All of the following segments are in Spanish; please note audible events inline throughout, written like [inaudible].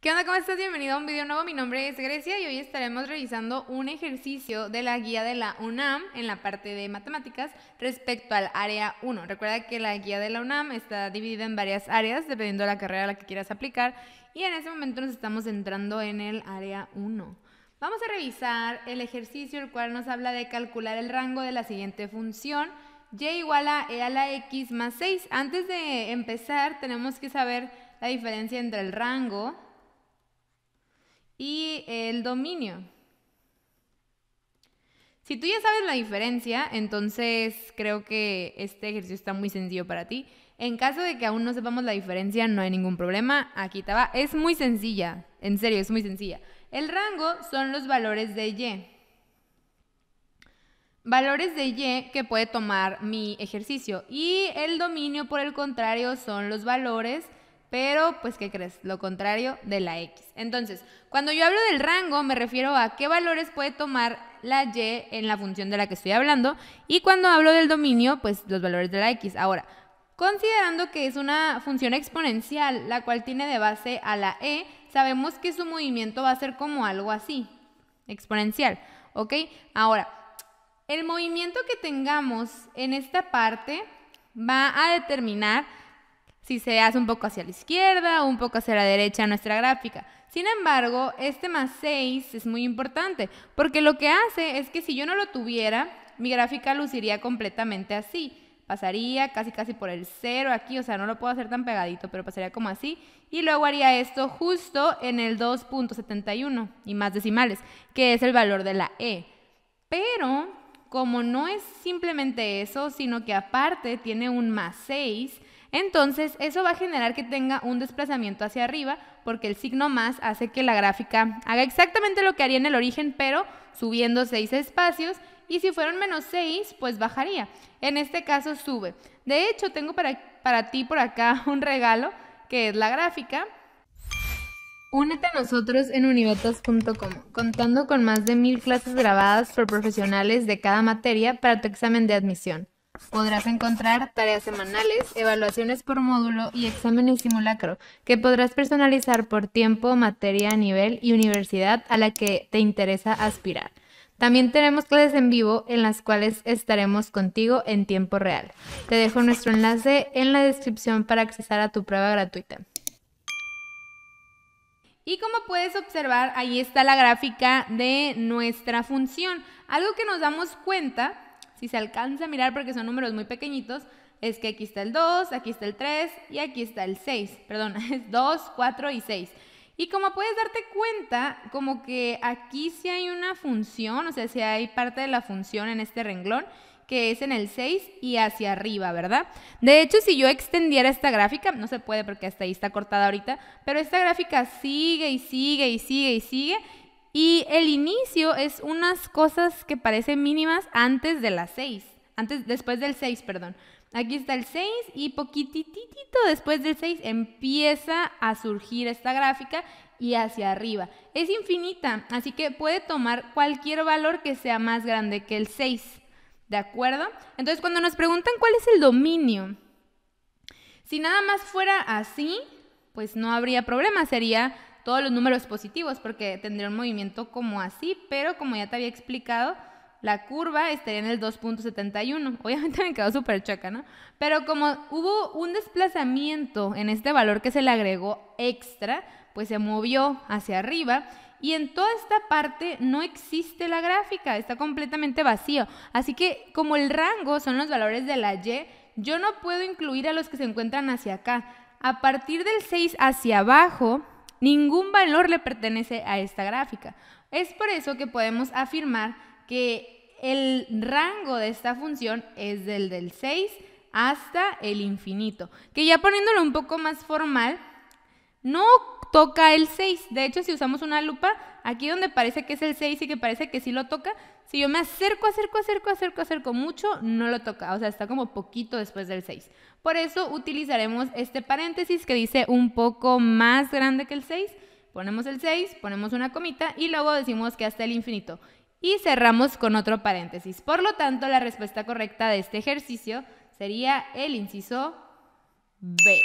¿Qué onda? ¿Cómo estás? Bienvenido a un video nuevo. Mi nombre es Grecia y hoy estaremos revisando un ejercicio de la guía de la UNAM en la parte de matemáticas respecto al área 1. Recuerda que la guía de la UNAM está dividida en varias áreas dependiendo de la carrera a la que quieras aplicar y en este momento nos estamos entrando en el área 1. Vamos a revisar el ejercicio el cual nos habla de calcular el rango de la siguiente función y igual a e a la x más 6. Antes de empezar tenemos que saber la diferencia entre el rango y el dominio. Si tú ya sabes la diferencia, entonces creo que este ejercicio está muy sencillo para ti. En caso de que aún no sepamos la diferencia, no hay ningún problema. Aquí te va. Es muy sencilla. En serio, es muy sencilla. El rango son los valores de Y. Valores de Y que puede tomar mi ejercicio. Y el dominio, por el contrario, son los valores pero, pues, ¿qué crees? Lo contrario de la X. Entonces, cuando yo hablo del rango, me refiero a qué valores puede tomar la Y en la función de la que estoy hablando. Y cuando hablo del dominio, pues los valores de la X. Ahora, considerando que es una función exponencial, la cual tiene de base a la E, sabemos que su movimiento va a ser como algo así, exponencial. ¿Ok? Ahora, el movimiento que tengamos en esta parte va a determinar si se hace un poco hacia la izquierda o un poco hacia la derecha nuestra gráfica. Sin embargo, este más 6 es muy importante porque lo que hace es que si yo no lo tuviera, mi gráfica luciría completamente así. Pasaría casi casi por el 0 aquí, o sea, no lo puedo hacer tan pegadito, pero pasaría como así. Y luego haría esto justo en el 2.71 y más decimales, que es el valor de la E. Pero como no es simplemente eso, sino que aparte tiene un más 6, entonces, eso va a generar que tenga un desplazamiento hacia arriba, porque el signo más hace que la gráfica haga exactamente lo que haría en el origen, pero subiendo seis espacios. Y si fueron menos 6, pues bajaría. En este caso sube. De hecho, tengo para, para ti por acá [laughs] un regalo, que es la gráfica. Únete a nosotros en univetas.com, contando con más de mil clases grabadas por profesionales de cada materia para tu examen de admisión podrás encontrar tareas semanales, evaluaciones por módulo y exámenes simulacro, que podrás personalizar por tiempo, materia, nivel y universidad a la que te interesa aspirar. También tenemos clases en vivo en las cuales estaremos contigo en tiempo real. Te dejo nuestro enlace en la descripción para acceder a tu prueba gratuita. Y como puedes observar, ahí está la gráfica de nuestra función. Algo que nos damos cuenta si se alcanza a mirar porque son números muy pequeñitos, es que aquí está el 2, aquí está el 3 y aquí está el 6. Perdón, [laughs] es 2, 4 y 6. Y como puedes darte cuenta, como que aquí sí hay una función, o sea, sí hay parte de la función en este renglón, que es en el 6 y hacia arriba, ¿verdad? De hecho, si yo extendiera esta gráfica, no se puede porque hasta ahí está cortada ahorita, pero esta gráfica sigue y sigue y sigue y sigue y el inicio es unas cosas que parecen mínimas antes de las 6, antes, después del 6, perdón. Aquí está el 6 y poquititito después del 6 empieza a surgir esta gráfica y hacia arriba. Es infinita, así que puede tomar cualquier valor que sea más grande que el 6. ¿De acuerdo? Entonces, cuando nos preguntan cuál es el dominio, si nada más fuera así, pues no habría problema, sería todos los números positivos porque tendría un movimiento como así, pero como ya te había explicado, la curva estaría en el 2.71. [laughs] Obviamente me quedó súper chaca, ¿no? Pero como hubo un desplazamiento en este valor que se le agregó extra, pues se movió hacia arriba y en toda esta parte no existe la gráfica, está completamente vacío. Así que como el rango son los valores de la Y, yo no puedo incluir a los que se encuentran hacia acá. A partir del 6 hacia abajo, Ningún valor le pertenece a esta gráfica. Es por eso que podemos afirmar que el rango de esta función es del del 6 hasta el infinito. Que ya poniéndolo un poco más formal, no toca el 6. De hecho, si usamos una lupa, aquí donde parece que es el 6 y que parece que sí lo toca, si yo me acerco, acerco, acerco, acerco, acerco mucho, no lo toca. O sea, está como poquito después del 6. Por eso utilizaremos este paréntesis que dice un poco más grande que el 6. Ponemos el 6, ponemos una comita y luego decimos que hasta el infinito. Y cerramos con otro paréntesis. Por lo tanto, la respuesta correcta de este ejercicio sería el inciso B.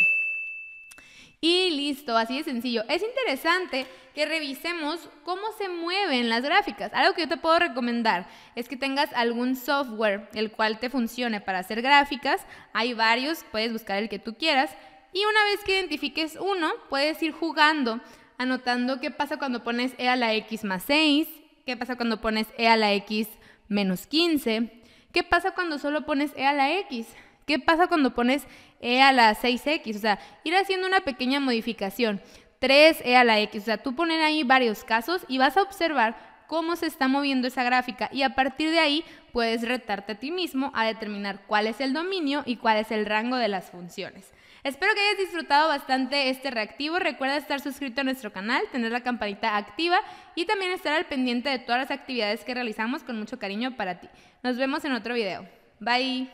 Y listo, así de sencillo. Es interesante que revisemos cómo se mueven las gráficas. Algo que yo te puedo recomendar es que tengas algún software el cual te funcione para hacer gráficas. Hay varios, puedes buscar el que tú quieras. Y una vez que identifiques uno, puedes ir jugando, anotando qué pasa cuando pones E a la X más 6, qué pasa cuando pones E a la X menos 15, qué pasa cuando solo pones E a la X. ¿Qué pasa cuando pones E a la 6X? O sea, ir haciendo una pequeña modificación. 3 e a la x. O sea, tú ponen ahí varios casos y vas a observar cómo se está moviendo esa gráfica y a partir de ahí puedes retarte a ti mismo a determinar cuál es el dominio y cuál es el rango de las funciones. Espero que hayas disfrutado bastante este reactivo. Recuerda estar suscrito a nuestro canal, tener la campanita activa y también estar al pendiente de todas las actividades que realizamos con mucho cariño para ti. Nos vemos en otro video. Bye.